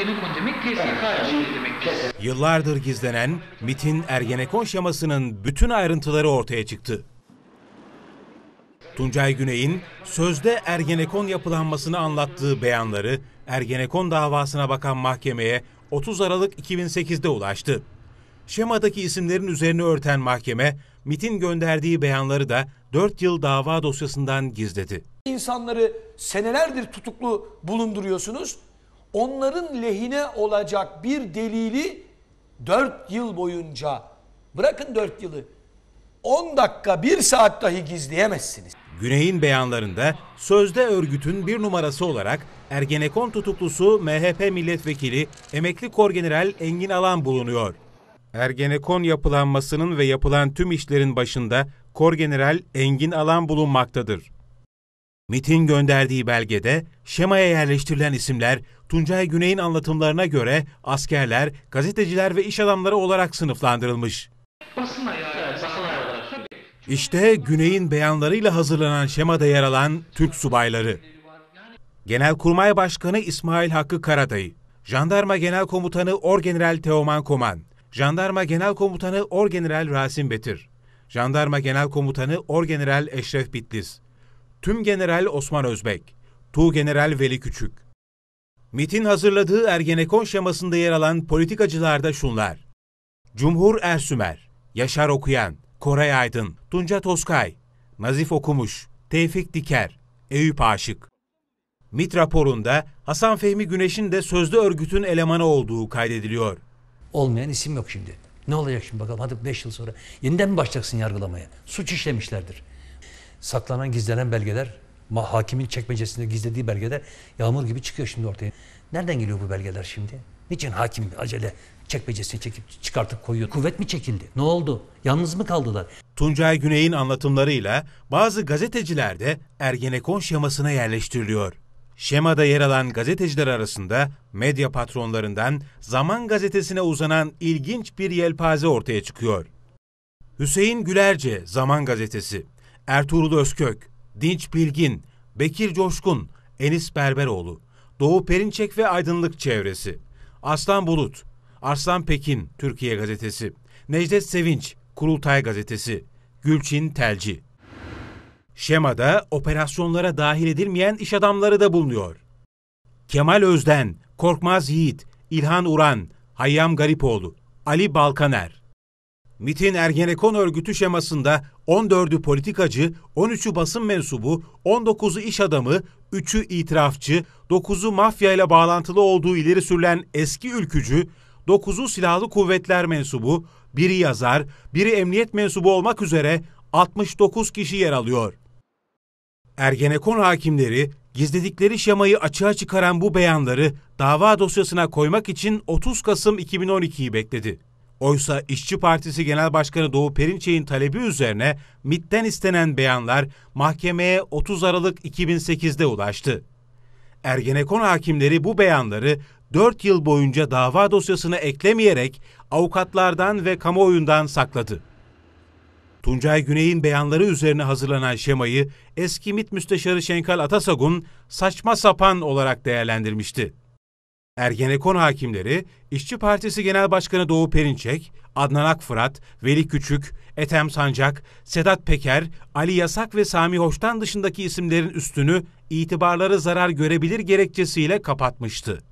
Ergenekon demek TSK işleri demektir. Yıllardır gizlenen MIT'in Ergenekon şemasının bütün ayrıntıları ortaya çıktı. Tuncay Güney'in sözde Ergenekon yapılanmasını anlattığı beyanları Ergenekon davasına bakan mahkemeye 30 Aralık 2008'de ulaştı. Şemadaki isimlerin üzerine örten mahkeme, MIT'in gönderdiği beyanları da 4 yıl dava dosyasından gizledi. İnsanları senelerdir tutuklu bulunduruyorsunuz onların lehine olacak bir delili 4 yıl boyunca bırakın 4 yılı 10 dakika 1 saat dahi gizleyemezsiniz. Güney'in beyanlarında sözde örgütün bir numarası olarak Ergenekon tutuklusu MHP milletvekili emekli korgeneral Engin Alan bulunuyor. Ergenekon yapılanmasının ve yapılan tüm işlerin başında korgeneral Engin Alan bulunmaktadır. MIT'in gönderdiği belgede şemaya yerleştirilen isimler Tuncay Güney'in anlatımlarına göre askerler, gazeteciler ve iş adamları olarak sınıflandırılmış. İşte Güney'in beyanlarıyla hazırlanan şemada yer alan Türk subayları. Genelkurmay Başkanı İsmail Hakkı Karadayı, Jandarma Genel Komutanı Orgeneral Teoman Koman, Jandarma Genel Komutanı Orgeneral Rasim Betir, Jandarma Genel Komutanı Orgeneral Eşref Bitlis, Tüm General Osman Özbek, Tu General Veli Küçük. MIT'in hazırladığı Ergenekon şemasında yer alan politikacılarda şunlar. Cumhur Ersümer, Yaşar Okuyan, Koray Aydın, Tunca Toskay, Nazif Okumuş, Tevfik Diker, Eyüp Aşık. MIT raporunda Hasan Fehmi Güneş'in de sözlü örgütün elemanı olduğu kaydediliyor. Olmayan isim yok şimdi. Ne olacak şimdi bakalım hadi 5 yıl sonra. Yeniden mi başlayacaksın yargılamaya? Suç işlemişlerdir saklanan, gizlenen belgeler, hakimin çekmecesinde gizlediği belgeler yağmur gibi çıkıyor şimdi ortaya. Nereden geliyor bu belgeler şimdi? Niçin hakim acele çekmecesini çekip çıkartıp koyuyor? Kuvvet mi çekildi? Ne oldu? Yalnız mı kaldılar? Tuncay Güney'in anlatımlarıyla bazı gazeteciler de Ergenekon şemasına yerleştiriliyor. Şemada yer alan gazeteciler arasında medya patronlarından Zaman Gazetesi'ne uzanan ilginç bir yelpaze ortaya çıkıyor. Hüseyin Gülerce Zaman Gazetesi Ertuğrul Özkök, Dinç Bilgin, Bekir Coşkun, Enis Berberoğlu, Doğu Perinçek ve Aydınlık Çevresi, Aslan Bulut, Arslan Pekin Türkiye Gazetesi, Necdet Sevinç Kurultay Gazetesi, Gülçin Telci. Şemada operasyonlara dahil edilmeyen iş adamları da bulunuyor. Kemal Özden, Korkmaz Yiğit, İlhan Uran, Hayyam Garipoğlu, Ali Balkaner. MIT'in Ergenekon örgütü şemasında 14'ü politikacı, 13'ü basın mensubu, 19'u iş adamı, 3'ü itirafçı, 9'u mafya ile bağlantılı olduğu ileri sürülen eski ülkücü, 9'u silahlı kuvvetler mensubu, biri yazar, biri emniyet mensubu olmak üzere 69 kişi yer alıyor. Ergenekon hakimleri gizledikleri şemayı açığa çıkaran bu beyanları dava dosyasına koymak için 30 Kasım 2012'yi bekledi. Oysa İşçi Partisi Genel Başkanı Doğu Perinçek'in talebi üzerine MIT'ten istenen beyanlar mahkemeye 30 Aralık 2008'de ulaştı. Ergenekon hakimleri bu beyanları 4 yıl boyunca dava dosyasına eklemeyerek avukatlardan ve kamuoyundan sakladı. Tuncay Güney'in beyanları üzerine hazırlanan şemayı eski mit Müsteşarı Şenkal Atasagun saçma sapan olarak değerlendirmişti. Ergenekon hakimleri, İşçi Partisi Genel Başkanı Doğu Perinçek, Adnan Akfırat, Veli Küçük, Ethem Sancak, Sedat Peker, Ali Yasak ve Sami Hoştan dışındaki isimlerin üstünü itibarları zarar görebilir gerekçesiyle kapatmıştı.